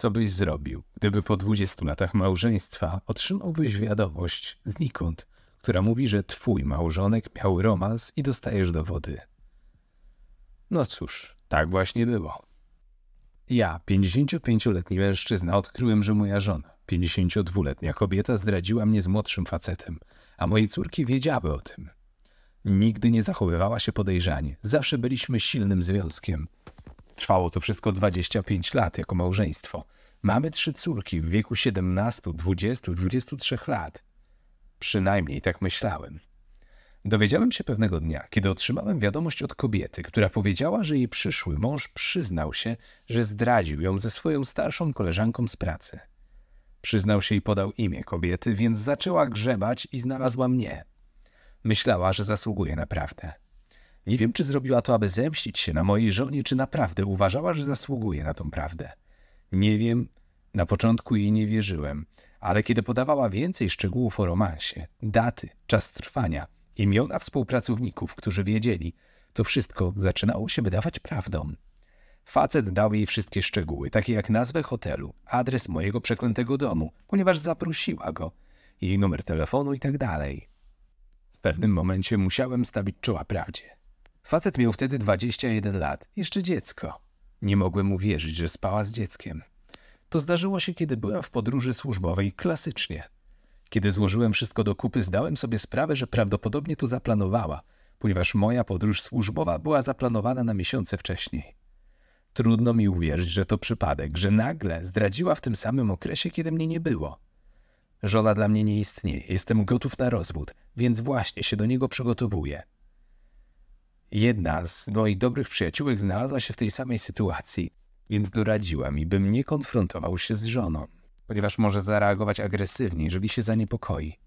Co byś zrobił, gdyby po 20 latach małżeństwa otrzymałbyś wiadomość znikąd, która mówi, że twój małżonek miał romans i dostajesz dowody? No cóż, tak właśnie było. Ja, 55-letni mężczyzna, odkryłem, że moja żona, 52-letnia kobieta, zdradziła mnie z młodszym facetem, a moje córki wiedziały o tym. Nigdy nie zachowywała się podejrzanie, zawsze byliśmy silnym związkiem. Trwało to wszystko 25 lat jako małżeństwo. Mamy trzy córki w wieku 17, 20, 23 lat. Przynajmniej tak myślałem. Dowiedziałem się pewnego dnia, kiedy otrzymałem wiadomość od kobiety, która powiedziała, że jej przyszły mąż przyznał się, że zdradził ją ze swoją starszą koleżanką z pracy. Przyznał się i podał imię kobiety, więc zaczęła grzebać i znalazła mnie. Myślała, że zasługuje na prawdę. Nie wiem, czy zrobiła to, aby zemścić się na mojej żonie, czy naprawdę uważała, że zasługuje na tą prawdę. Nie wiem, na początku jej nie wierzyłem, ale kiedy podawała więcej szczegółów o romansie, daty, czas trwania, imiona współpracowników, którzy wiedzieli, to wszystko zaczynało się wydawać prawdą. Facet dał jej wszystkie szczegóły, takie jak nazwę hotelu, adres mojego przeklętego domu, ponieważ zaprosiła go, jej numer telefonu i tak dalej. W pewnym momencie musiałem stawić czoła prawdzie. Facet miał wtedy 21 lat, jeszcze dziecko. Nie mogłem uwierzyć, że spała z dzieckiem. To zdarzyło się, kiedy byłem w podróży służbowej klasycznie. Kiedy złożyłem wszystko do kupy, zdałem sobie sprawę, że prawdopodobnie to zaplanowała, ponieważ moja podróż służbowa była zaplanowana na miesiące wcześniej. Trudno mi uwierzyć, że to przypadek, że nagle zdradziła w tym samym okresie, kiedy mnie nie było. Żona dla mnie nie istnieje, jestem gotów na rozwód, więc właśnie się do niego przygotowuję. Jedna z moich dobrych przyjaciółek znalazła się w tej samej sytuacji, więc doradziła mi, bym nie konfrontował się z żoną, ponieważ może zareagować agresywnie, jeżeli się zaniepokoi.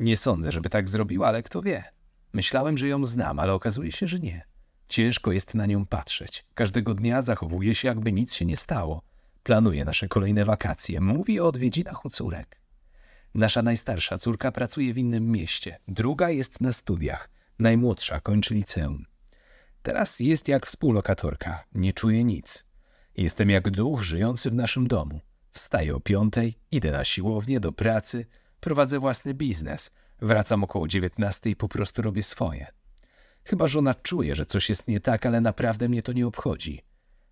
Nie sądzę, żeby tak zrobiła, ale kto wie. Myślałem, że ją znam, ale okazuje się, że nie. Ciężko jest na nią patrzeć. Każdego dnia zachowuje się, jakby nic się nie stało. Planuje nasze kolejne wakacje. Mówi o odwiedzinach u córek. Nasza najstarsza córka pracuje w innym mieście, druga jest na studiach. Najmłodsza kończy liceum. Teraz jest jak współlokatorka, nie czuje nic. Jestem jak duch żyjący w naszym domu. Wstaję o piątej, idę na siłownię, do pracy, prowadzę własny biznes. Wracam około dziewiętnastej i po prostu robię swoje. Chyba żona czuje, że coś jest nie tak, ale naprawdę mnie to nie obchodzi.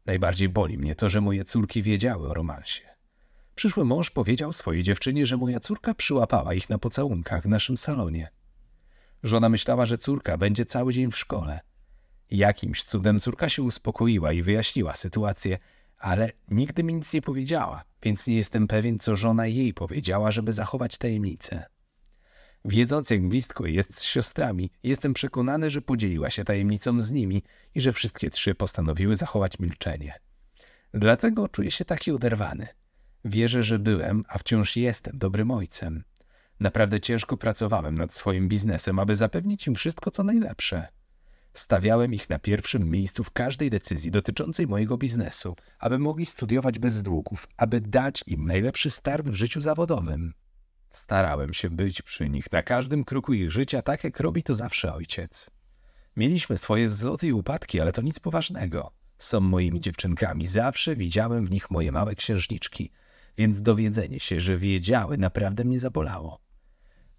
Najbardziej boli mnie to, że moje córki wiedziały o romansie. Przyszły mąż powiedział swojej dziewczynie, że moja córka przyłapała ich na pocałunkach w naszym salonie. Żona myślała, że córka będzie cały dzień w szkole. Jakimś cudem córka się uspokoiła i wyjaśniła sytuację, ale nigdy mi nic nie powiedziała, więc nie jestem pewien, co żona jej powiedziała, żeby zachować tajemnicę. Wiedząc, jak blisko jest z siostrami, jestem przekonany, że podzieliła się tajemnicą z nimi i że wszystkie trzy postanowiły zachować milczenie. Dlatego czuję się taki oderwany. Wierzę, że byłem, a wciąż jestem dobrym ojcem. Naprawdę ciężko pracowałem nad swoim biznesem, aby zapewnić im wszystko, co najlepsze. Stawiałem ich na pierwszym miejscu w każdej decyzji dotyczącej mojego biznesu, aby mogli studiować bez długów, aby dać im najlepszy start w życiu zawodowym. Starałem się być przy nich na każdym kroku ich życia, tak jak robi to zawsze ojciec. Mieliśmy swoje wzloty i upadki, ale to nic poważnego. Są moimi dziewczynkami, zawsze widziałem w nich moje małe księżniczki, więc dowiedzenie się, że wiedziały, naprawdę mnie zabolało.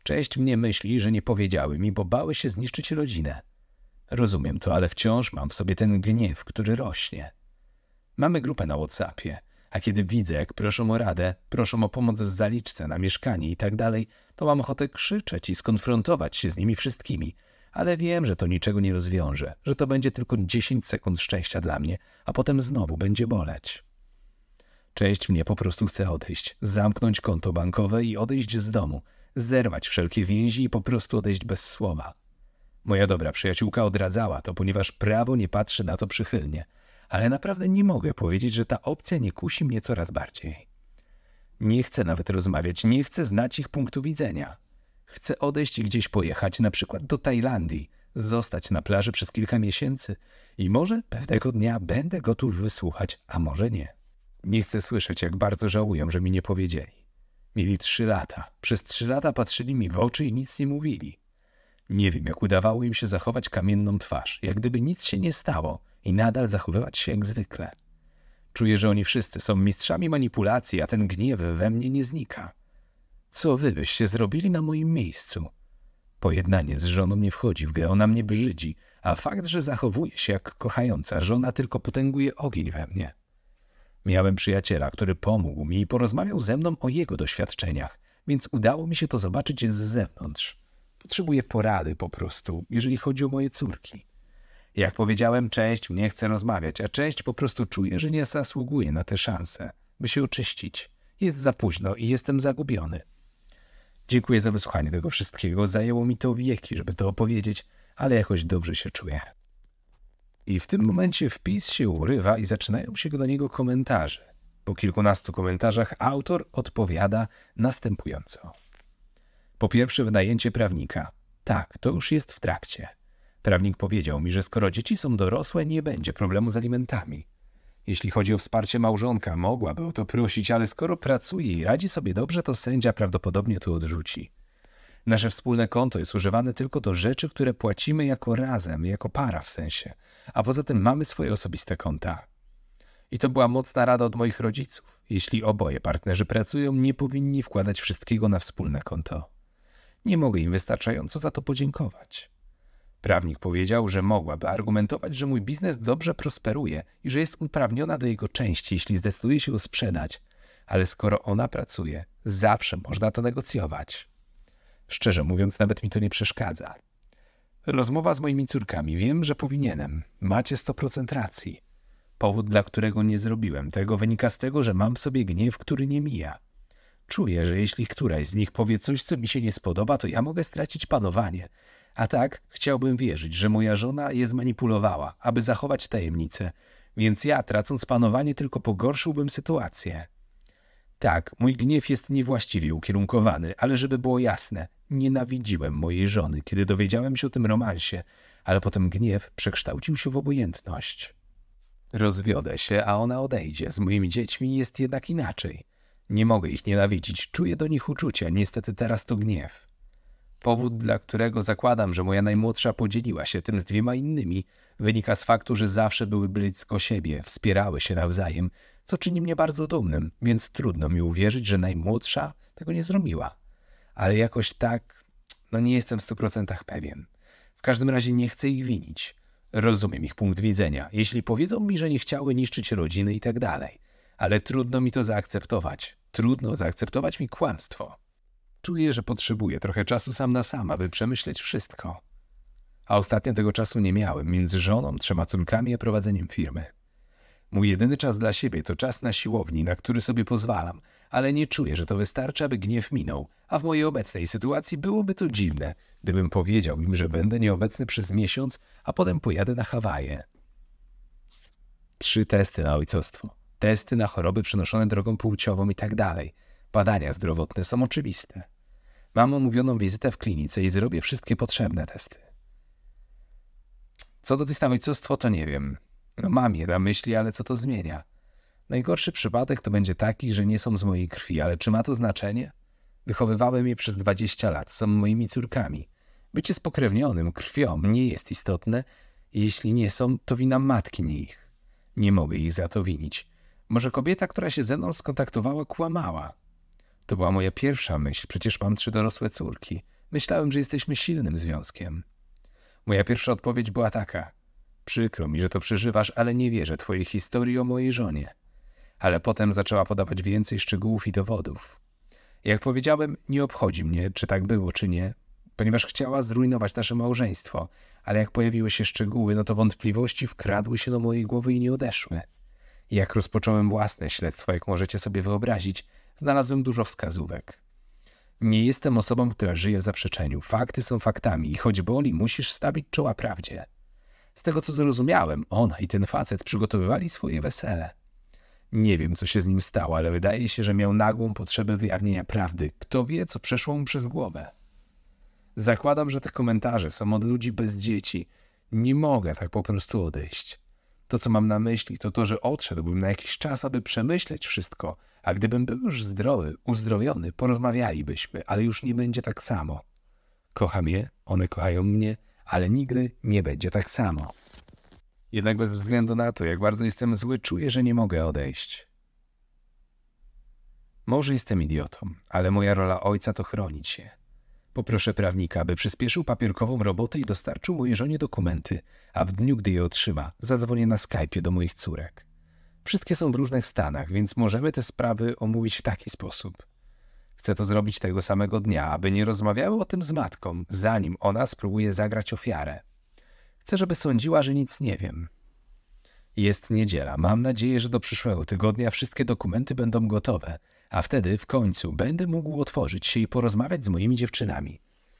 Część mnie myśli, że nie powiedziały mi, bo bały się zniszczyć rodzinę. Rozumiem to, ale wciąż mam w sobie ten gniew, który rośnie. Mamy grupę na WhatsAppie, a kiedy widzę, jak proszą o radę, proszą o pomoc w zaliczce na mieszkanie i tak dalej, to mam ochotę krzyczeć i skonfrontować się z nimi wszystkimi. Ale wiem, że to niczego nie rozwiąże, że to będzie tylko 10 sekund szczęścia dla mnie, a potem znowu będzie boleć. Część mnie po prostu chce odejść, zamknąć konto bankowe i odejść z domu, zerwać wszelkie więzi i po prostu odejść bez słowa. Moja dobra przyjaciółka odradzała to, ponieważ prawo nie patrzy na to przychylnie, ale naprawdę nie mogę powiedzieć, że ta opcja nie kusi mnie coraz bardziej. Nie chcę nawet rozmawiać, nie chcę znać ich punktu widzenia. Chcę odejść i gdzieś pojechać, na przykład do Tajlandii, zostać na plaży przez kilka miesięcy i może pewnego dnia będę gotów wysłuchać, a może nie. Nie chcę słyszeć, jak bardzo żałują, że mi nie powiedzieli. Mieli trzy lata. Przez trzy lata patrzyli mi w oczy i nic nie mówili. Nie wiem, jak udawało im się zachować kamienną twarz, jak gdyby nic się nie stało i nadal zachowywać się jak zwykle. Czuję, że oni wszyscy są mistrzami manipulacji, a ten gniew we mnie nie znika. Co wy byście zrobili na moim miejscu? Pojednanie z żoną nie wchodzi w grę, ona mnie brzydzi, a fakt, że zachowuje się jak kochająca żona tylko potęguje ogień we mnie. Miałem przyjaciela, który pomógł mi i porozmawiał ze mną o jego doświadczeniach, więc udało mi się to zobaczyć z zewnątrz. Potrzebuję porady po prostu, jeżeli chodzi o moje córki. Jak powiedziałem, część mnie chce rozmawiać, a część po prostu czuje, że nie zasługuje na tę szansę, by się oczyścić. Jest za późno i jestem zagubiony. Dziękuję za wysłuchanie tego wszystkiego. Zajęło mi to wieki, żeby to opowiedzieć, ale jakoś dobrze się czuję. I w tym momencie wpis się urywa i zaczynają się do niego komentarze. Po kilkunastu komentarzach autor odpowiada następująco. Po pierwsze wynajęcie prawnika. Tak, to już jest w trakcie. Prawnik powiedział mi, że skoro dzieci są dorosłe, nie będzie problemu z alimentami. Jeśli chodzi o wsparcie małżonka, mogłaby o to prosić, ale skoro pracuje i radzi sobie dobrze, to sędzia prawdopodobnie to odrzuci. Nasze wspólne konto jest używane tylko do rzeczy, które płacimy jako razem, jako para w sensie, a poza tym mamy swoje osobiste konta. I to była mocna rada od moich rodziców. Jeśli oboje partnerzy pracują, nie powinni wkładać wszystkiego na wspólne konto. Nie mogę im wystarczająco za to podziękować. Prawnik powiedział, że mogłaby argumentować, że mój biznes dobrze prosperuje i że jest uprawniona do jego części, jeśli zdecyduje się go sprzedać, ale skoro ona pracuje, zawsze można to negocjować. Szczerze mówiąc, nawet mi to nie przeszkadza. Rozmowa z moimi córkami. Wiem, że powinienem. Macie 100% racji. Powód, dla którego nie zrobiłem tego, wynika z tego, że mam w sobie gniew, który nie mija. Czuję, że jeśli któraś z nich powie coś, co mi się nie spodoba, to ja mogę stracić panowanie. A tak chciałbym wierzyć, że moja żona je zmanipulowała, aby zachować tajemnicę, więc ja, tracąc panowanie, tylko pogorszyłbym sytuację. Tak, mój gniew jest niewłaściwie ukierunkowany, ale żeby było jasne, Nienawidziłem mojej żony, kiedy dowiedziałem się o tym romansie, ale potem gniew przekształcił się w obojętność. Rozwiodę się, a ona odejdzie. Z moimi dziećmi jest jednak inaczej. Nie mogę ich nienawidzić, czuję do nich uczucia, niestety teraz to gniew. Powód, dla którego zakładam, że moja najmłodsza podzieliła się tym z dwiema innymi, wynika z faktu, że zawsze były blisko siebie, wspierały się nawzajem, co czyni mnie bardzo dumnym, więc trudno mi uwierzyć, że najmłodsza tego nie zrobiła ale jakoś tak, no nie jestem w 100% pewien. W każdym razie nie chcę ich winić. Rozumiem ich punkt widzenia, jeśli powiedzą mi, że nie chciały niszczyć rodziny i tak dalej. Ale trudno mi to zaakceptować. Trudno zaakceptować mi kłamstwo. Czuję, że potrzebuję trochę czasu sam na sam, aby przemyśleć wszystko. A ostatnio tego czasu nie miałem, między żoną, trzema córkami a prowadzeniem firmy. Mój jedyny czas dla siebie to czas na siłowni, na który sobie pozwalam, ale nie czuję, że to wystarczy, aby gniew minął, a w mojej obecnej sytuacji byłoby to dziwne, gdybym powiedział im, że będę nieobecny przez miesiąc, a potem pojadę na Hawaje. Trzy testy na ojcostwo, testy na choroby przenoszone drogą płciową i tak dalej. Badania zdrowotne są oczywiste. Mam omówioną wizytę w klinice i zrobię wszystkie potrzebne testy. Co do tych na ojcostwo, to nie wiem. No mam je na myśli, ale co to zmienia? Najgorszy przypadek to będzie taki, że nie są z mojej krwi, ale czy ma to znaczenie? Wychowywałem je przez 20 lat, są moimi córkami. Bycie spokrewnionym krwią nie jest istotne. Jeśli nie są, to wina matki nie ich. Nie mogę ich za to winić. Może kobieta, która się ze mną skontaktowała, kłamała. To była moja pierwsza myśl, przecież mam trzy dorosłe córki. Myślałem, że jesteśmy silnym związkiem. Moja pierwsza odpowiedź była taka. Przykro mi, że to przeżywasz, ale nie wierzę twojej historii o mojej żonie. Ale potem zaczęła podawać więcej szczegółów i dowodów. Jak powiedziałem, nie obchodzi mnie, czy tak było, czy nie, ponieważ chciała zrujnować nasze małżeństwo, ale jak pojawiły się szczegóły, no to wątpliwości wkradły się do mojej głowy i nie odeszły. Jak rozpocząłem własne śledztwo, jak możecie sobie wyobrazić, znalazłem dużo wskazówek. Nie jestem osobą, która żyje w zaprzeczeniu. Fakty są faktami i choć boli, musisz stawić czoła prawdzie. Z tego co zrozumiałem, ona i ten facet przygotowywali swoje wesele. Nie wiem, co się z nim stało, ale wydaje się, że miał nagłą potrzebę wyjawnienia prawdy. Kto wie, co przeszło mu przez głowę. Zakładam, że te komentarze są od ludzi bez dzieci. Nie mogę tak po prostu odejść. To, co mam na myśli, to to, że odszedłbym na jakiś czas, aby przemyśleć wszystko, a gdybym był już zdrowy, uzdrowiony, porozmawialibyśmy, ale już nie będzie tak samo. Kocham je, one kochają mnie, ale nigdy nie będzie tak samo. Jednak bez względu na to, jak bardzo jestem zły, czuję, że nie mogę odejść. Może jestem idiotą, ale moja rola ojca to chronić się. Poproszę prawnika, by przyspieszył papierkową robotę i dostarczył mojej żonie dokumenty, a w dniu, gdy je otrzyma, zadzwonię na Skype'ie do moich córek. Wszystkie są w różnych stanach, więc możemy te sprawy omówić w taki sposób. Chcę to zrobić tego samego dnia, aby nie rozmawiały o tym z matką, zanim ona spróbuje zagrać ofiarę. Chcę, żeby sądziła, że nic nie wiem. Jest niedziela. Mam nadzieję, że do przyszłego tygodnia wszystkie dokumenty będą gotowe, a wtedy w końcu będę mógł otworzyć się i porozmawiać z moimi dziewczynami.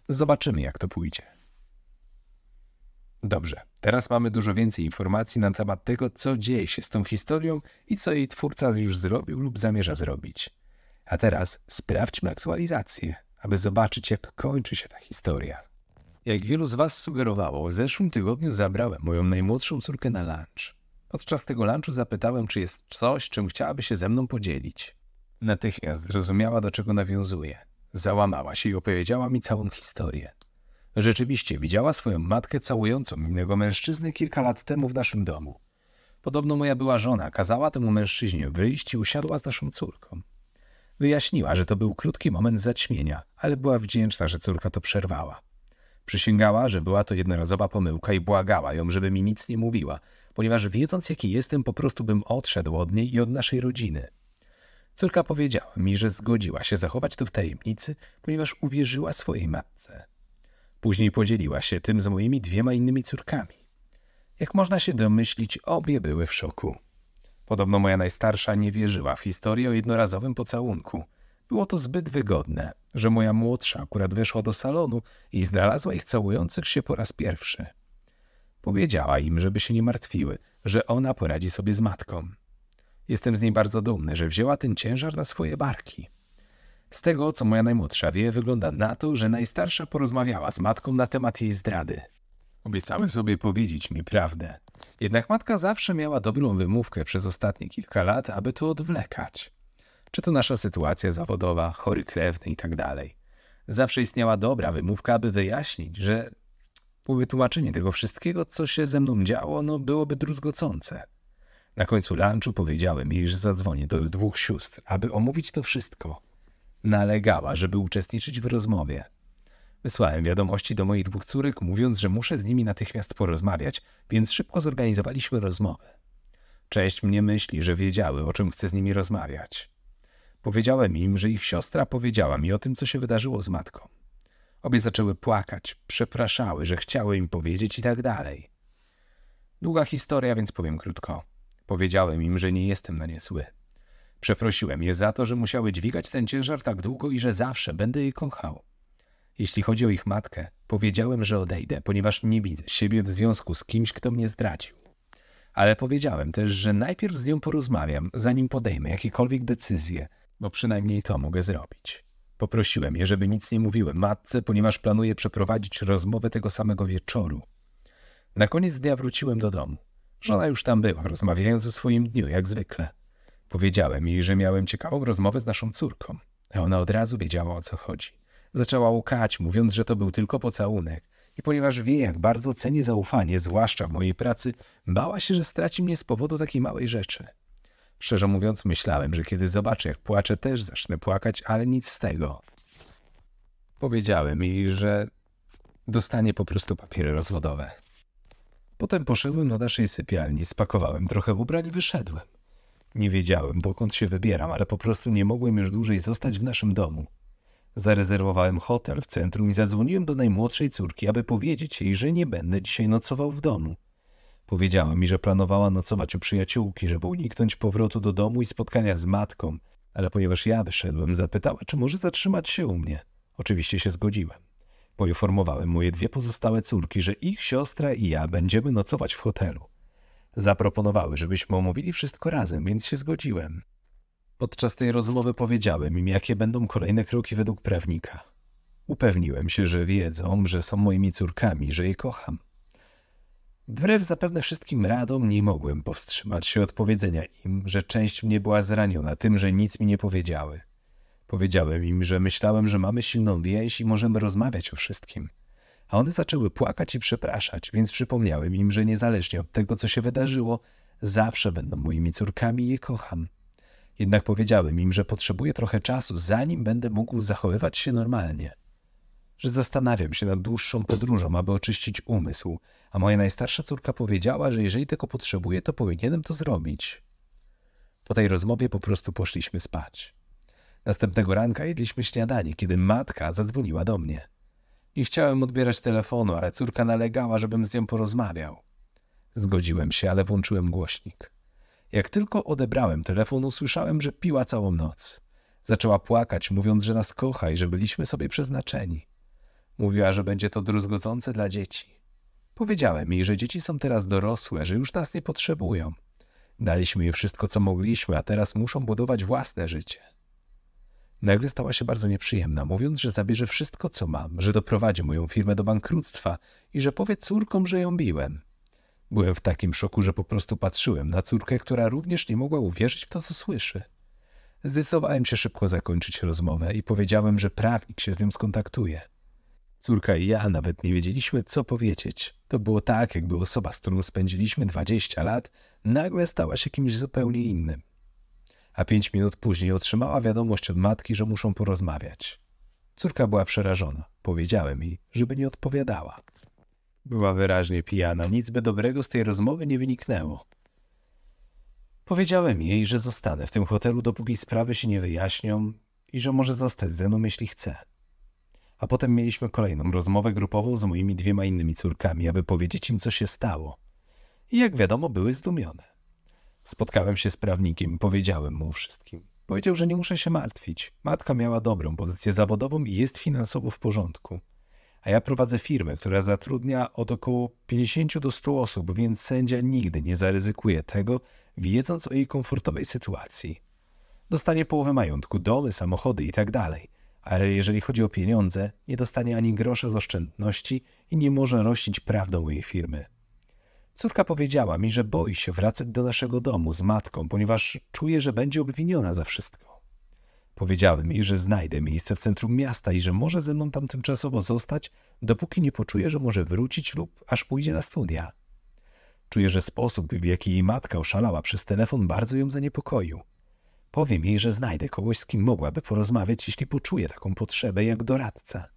Zobaczymy, jak to pójdzie. Dobrze, teraz mamy dużo więcej informacji na temat tego, co dzieje się z tą historią i co jej twórca już zrobił lub zamierza zrobić. A teraz sprawdźmy aktualizację, aby zobaczyć, jak kończy się ta historia. Jak wielu z Was sugerowało, w zeszłym tygodniu zabrałem moją najmłodszą córkę na lunch. Podczas tego lunchu zapytałem, czy jest coś, czym chciałaby się ze mną podzielić. Natychmiast zrozumiała, do czego nawiązuje. Załamała się i opowiedziała mi całą historię. Rzeczywiście widziała swoją matkę całującą innego mężczyznę kilka lat temu w naszym domu. Podobno moja była żona kazała temu mężczyźnie wyjść i usiadła z naszą córką. Wyjaśniła, że to był krótki moment zaćmienia, ale była wdzięczna, że córka to przerwała. Przysięgała, że była to jednorazowa pomyłka i błagała ją, żeby mi nic nie mówiła, ponieważ wiedząc jaki jestem, po prostu bym odszedł od niej i od naszej rodziny. Córka powiedziała mi, że zgodziła się zachować to w tajemnicy, ponieważ uwierzyła swojej matce. Później podzieliła się tym z moimi dwiema innymi córkami. Jak można się domyślić, obie były w szoku. Podobno moja najstarsza nie wierzyła w historię o jednorazowym pocałunku. Było to zbyt wygodne, że moja młodsza akurat weszła do salonu i znalazła ich całujących się po raz pierwszy. Powiedziała im, żeby się nie martwiły, że ona poradzi sobie z matką. Jestem z niej bardzo dumny, że wzięła ten ciężar na swoje barki. Z tego, co moja najmłodsza wie, wygląda na to, że najstarsza porozmawiała z matką na temat jej zdrady. Obiecały sobie powiedzieć mi prawdę. Jednak matka zawsze miała dobrą wymówkę przez ostatnie kilka lat, aby to odwlekać. Czy to nasza sytuacja zawodowa, chory krewny itd. Tak zawsze istniała dobra wymówka, aby wyjaśnić, że wytłumaczenie tego wszystkiego, co się ze mną działo, no byłoby druzgocące. Na końcu lunchu powiedziałem jej, że zadzwonię do dwóch sióstr, aby omówić to wszystko. Nalegała, żeby uczestniczyć w rozmowie – Wysłałem wiadomości do moich dwóch córek, mówiąc, że muszę z nimi natychmiast porozmawiać, więc szybko zorganizowaliśmy rozmowę. Część mnie myśli, że wiedziały, o czym chcę z nimi rozmawiać. Powiedziałem im, że ich siostra powiedziała mi o tym, co się wydarzyło z matką. Obie zaczęły płakać, przepraszały, że chciały im powiedzieć i tak dalej. Długa historia, więc powiem krótko. Powiedziałem im, że nie jestem na nie zły. Przeprosiłem je za to, że musiały dźwigać ten ciężar tak długo i że zawsze będę je kochał. Jeśli chodzi o ich matkę, powiedziałem, że odejdę, ponieważ nie widzę siebie w związku z kimś, kto mnie zdradził. Ale powiedziałem też, że najpierw z nią porozmawiam, zanim podejmę jakiekolwiek decyzje, bo przynajmniej to mogę zrobić. Poprosiłem je, żeby nic nie mówiły matce, ponieważ planuję przeprowadzić rozmowę tego samego wieczoru. Na koniec dnia wróciłem do domu. Żona już tam była, rozmawiając o swoim dniu, jak zwykle. Powiedziałem jej, że miałem ciekawą rozmowę z naszą córką, a ona od razu wiedziała o co chodzi. Zaczęła łkać, mówiąc, że to był tylko pocałunek. I ponieważ wie, jak bardzo cenię zaufanie, zwłaszcza w mojej pracy, bała się, że straci mnie z powodu takiej małej rzeczy. Szczerze mówiąc, myślałem, że kiedy zobaczę, jak płaczę, też zacznę płakać, ale nic z tego. Powiedziałem jej, że dostanie po prostu papiery rozwodowe. Potem poszedłem do naszej sypialni, spakowałem trochę ubrań i wyszedłem. Nie wiedziałem, dokąd się wybieram, ale po prostu nie mogłem już dłużej zostać w naszym domu. Zarezerwowałem hotel w centrum i zadzwoniłem do najmłodszej córki, aby powiedzieć jej, że nie będę dzisiaj nocował w domu. Powiedziała mi, że planowała nocować u przyjaciółki, żeby uniknąć powrotu do domu i spotkania z matką, ale ponieważ ja wyszedłem, zapytała, czy może zatrzymać się u mnie. Oczywiście się zgodziłem. Poinformowałem moje dwie pozostałe córki, że ich siostra i ja będziemy nocować w hotelu. Zaproponowały, żebyśmy omówili wszystko razem, więc się zgodziłem. Podczas tej rozmowy powiedziałem im, jakie będą kolejne kroki według prawnika. Upewniłem się, że wiedzą, że są moimi córkami, że je kocham. Wbrew zapewne wszystkim radom nie mogłem powstrzymać się od powiedzenia im, że część mnie była zraniona tym, że nic mi nie powiedziały. Powiedziałem im, że myślałem, że mamy silną więź i możemy rozmawiać o wszystkim. A one zaczęły płakać i przepraszać, więc przypomniałem im, że niezależnie od tego, co się wydarzyło, zawsze będą moimi córkami i je kocham. Jednak powiedziałem im, że potrzebuję trochę czasu, zanim będę mógł zachowywać się normalnie. Że zastanawiam się nad dłuższą podróżą, aby oczyścić umysł, a moja najstarsza córka powiedziała, że jeżeli tego potrzebuję, to powinienem to zrobić. Po tej rozmowie po prostu poszliśmy spać. Następnego ranka jedliśmy śniadanie, kiedy matka zadzwoniła do mnie. Nie chciałem odbierać telefonu, ale córka nalegała, żebym z nią porozmawiał. Zgodziłem się, ale włączyłem głośnik. Jak tylko odebrałem telefon, usłyszałem, że piła całą noc. Zaczęła płakać, mówiąc, że nas kocha i że byliśmy sobie przeznaczeni. Mówiła, że będzie to druzgocące dla dzieci. Powiedziałem jej, że dzieci są teraz dorosłe, że już nas nie potrzebują. Daliśmy je wszystko, co mogliśmy, a teraz muszą budować własne życie. Nagle stała się bardzo nieprzyjemna, mówiąc, że zabierze wszystko, co mam, że doprowadzi moją firmę do bankructwa i że powie córkom, że ją biłem. Byłem w takim szoku, że po prostu patrzyłem na córkę, która również nie mogła uwierzyć w to, co słyszy. Zdecydowałem się szybko zakończyć rozmowę i powiedziałem, że prawnik się z nią skontaktuje. Córka i ja nawet nie wiedzieliśmy, co powiedzieć. To było tak, jakby osoba, z którą spędziliśmy 20 lat, nagle stała się kimś zupełnie innym. A pięć minut później otrzymała wiadomość od matki, że muszą porozmawiać. Córka była przerażona. Powiedziałem jej, żeby nie odpowiadała. Była wyraźnie pijana, nic by dobrego z tej rozmowy nie wyniknęło. Powiedziałem jej, że zostanę w tym hotelu, dopóki sprawy się nie wyjaśnią i że może zostać ze mną, jeśli chce. A potem mieliśmy kolejną rozmowę grupową z moimi dwiema innymi córkami, aby powiedzieć im, co się stało. I jak wiadomo, były zdumione. Spotkałem się z prawnikiem, powiedziałem mu o wszystkim. Powiedział, że nie muszę się martwić. Matka miała dobrą pozycję zawodową i jest finansowo w porządku. A ja prowadzę firmę, która zatrudnia od około 50 do 100 osób, więc sędzia nigdy nie zaryzykuje tego, wiedząc o jej komfortowej sytuacji. Dostanie połowę majątku, domy, samochody itd. Tak Ale jeżeli chodzi o pieniądze, nie dostanie ani grosza z oszczędności i nie może rościć prawdą jej firmy. Córka powiedziała mi, że boi się wracać do naszego domu z matką, ponieważ czuje, że będzie obwiniona za wszystko. Powiedziałem jej, że znajdę miejsce w centrum miasta i że może ze mną tam tymczasowo zostać, dopóki nie poczuje, że może wrócić lub aż pójdzie na studia. Czuję, że sposób, w jaki jej matka oszalała przez telefon, bardzo ją zaniepokoił. Powiem jej, że znajdę kogoś, z kim mogłaby porozmawiać, jeśli poczuje taką potrzebę jak doradca.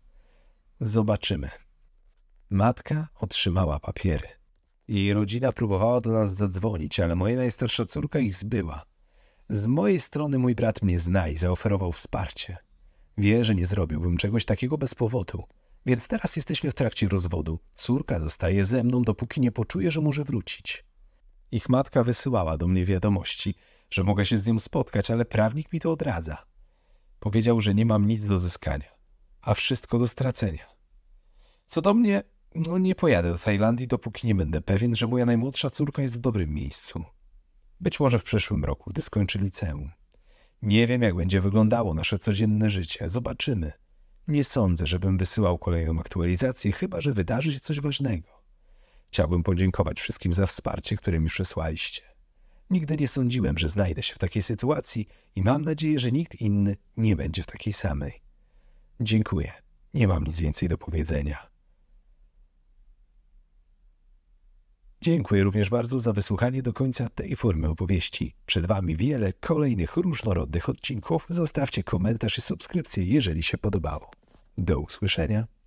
Zobaczymy. Matka otrzymała papiery. Jej rodzina próbowała do nas zadzwonić, ale moja najstarsza córka ich zbyła. Z mojej strony mój brat mnie zna i zaoferował wsparcie. Wie, że nie zrobiłbym czegoś takiego bez powodu. Więc teraz jesteśmy w trakcie rozwodu. Córka zostaje ze mną, dopóki nie poczuje, że może wrócić. Ich matka wysyłała do mnie wiadomości, że mogę się z nią spotkać, ale prawnik mi to odradza. Powiedział, że nie mam nic do zyskania, a wszystko do stracenia. Co do mnie, no nie pojadę do Tajlandii, dopóki nie będę pewien, że moja najmłodsza córka jest w dobrym miejscu. Być może w przyszłym roku, gdy skończy liceum. Nie wiem, jak będzie wyglądało nasze codzienne życie. Zobaczymy. Nie sądzę, żebym wysyłał kolejną aktualizację, chyba że wydarzy się coś ważnego. Chciałbym podziękować wszystkim za wsparcie, które mi przesłaliście. Nigdy nie sądziłem, że znajdę się w takiej sytuacji i mam nadzieję, że nikt inny nie będzie w takiej samej. Dziękuję. Nie mam nic więcej do powiedzenia. Dziękuję również bardzo za wysłuchanie do końca tej formy opowieści. Przed Wami wiele kolejnych różnorodnych odcinków. Zostawcie komentarz i subskrypcję, jeżeli się podobało. Do usłyszenia.